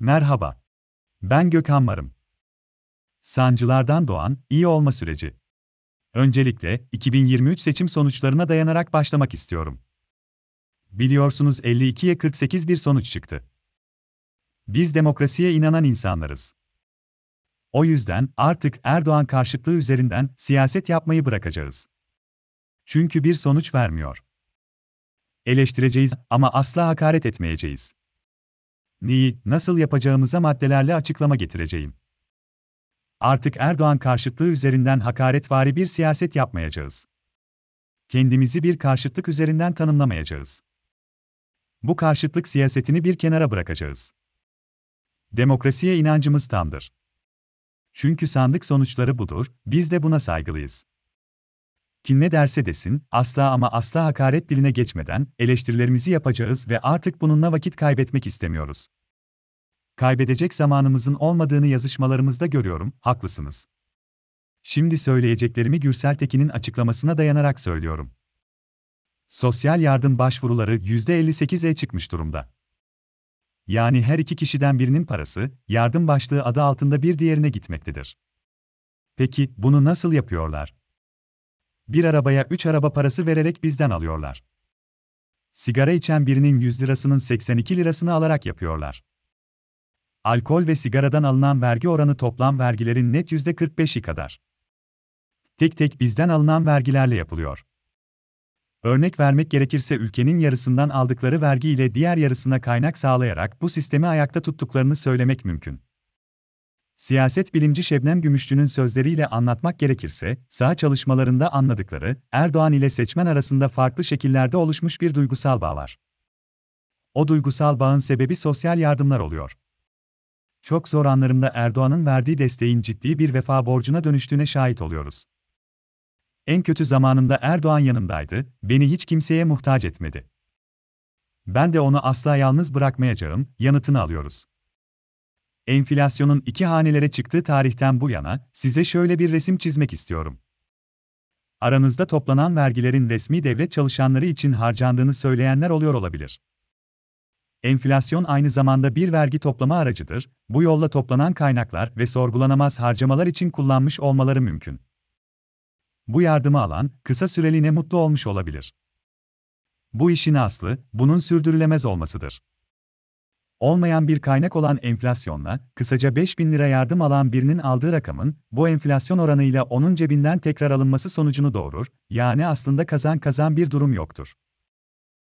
Merhaba. Ben Gökhan Marım. Sancılardan doğan iyi olma süreci. Öncelikle 2023 seçim sonuçlarına dayanarak başlamak istiyorum. Biliyorsunuz 52'ye 48 bir sonuç çıktı. Biz demokrasiye inanan insanlarız. O yüzden artık Erdoğan karşıtlığı üzerinden siyaset yapmayı bırakacağız. Çünkü bir sonuç vermiyor. Eleştireceğiz ama asla hakaret etmeyeceğiz neyi, nasıl yapacağımıza maddelerle açıklama getireceğim. Artık Erdoğan karşıtlığı üzerinden hakaretvari bir siyaset yapmayacağız. Kendimizi bir karşıtlık üzerinden tanımlamayacağız. Bu karşıtlık siyasetini bir kenara bırakacağız. Demokrasiye inancımız tamdır. Çünkü sandık sonuçları budur, biz de buna saygılıyız. Kim ne derse desin, asla ama asla hakaret diline geçmeden eleştirilerimizi yapacağız ve artık bununla vakit kaybetmek istemiyoruz. Kaybedecek zamanımızın olmadığını yazışmalarımızda görüyorum, haklısınız. Şimdi söyleyeceklerimi Gürsel Tekin'in açıklamasına dayanarak söylüyorum. Sosyal yardım başvuruları %58'e çıkmış durumda. Yani her iki kişiden birinin parası, yardım başlığı adı altında bir diğerine gitmektedir. Peki, bunu nasıl yapıyorlar? bir arabaya 3 araba parası vererek bizden alıyorlar. Sigara içen birinin 100 lirasının 82 lirasını alarak yapıyorlar. Alkol ve sigaradan alınan vergi oranı toplam vergilerin net %45'i kadar. Tek tek bizden alınan vergilerle yapılıyor. Örnek vermek gerekirse ülkenin yarısından aldıkları vergi ile diğer yarısına kaynak sağlayarak bu sistemi ayakta tuttuklarını söylemek mümkün. Siyaset bilimci Şebnem Gümüşçü'nün sözleriyle anlatmak gerekirse, sağ çalışmalarında anladıkları, Erdoğan ile seçmen arasında farklı şekillerde oluşmuş bir duygusal bağ var. O duygusal bağın sebebi sosyal yardımlar oluyor. Çok zor anlarımda Erdoğan'ın verdiği desteğin ciddi bir vefa borcuna dönüştüğüne şahit oluyoruz. En kötü zamanımda Erdoğan yanımdaydı, beni hiç kimseye muhtaç etmedi. Ben de onu asla yalnız bırakmayacağım, yanıtını alıyoruz enflasyonun iki hanelere çıktığı tarihten bu yana size şöyle bir resim çizmek istiyorum. Aranızda toplanan vergilerin resmi devlet çalışanları için harcandığını söyleyenler oluyor olabilir. Enflasyon aynı zamanda bir vergi toplama aracıdır. Bu yolla toplanan kaynaklar ve sorgulanamaz harcamalar için kullanmış olmaları mümkün. Bu yardımı alan kısa süreliğine mutlu olmuş olabilir. Bu işin aslı bunun sürdürülemez olmasıdır. Olmayan bir kaynak olan enflasyonla, kısaca 5 bin lira yardım alan birinin aldığı rakamın, bu enflasyon oranıyla onun cebinden tekrar alınması sonucunu doğurur, yani aslında kazan kazan bir durum yoktur.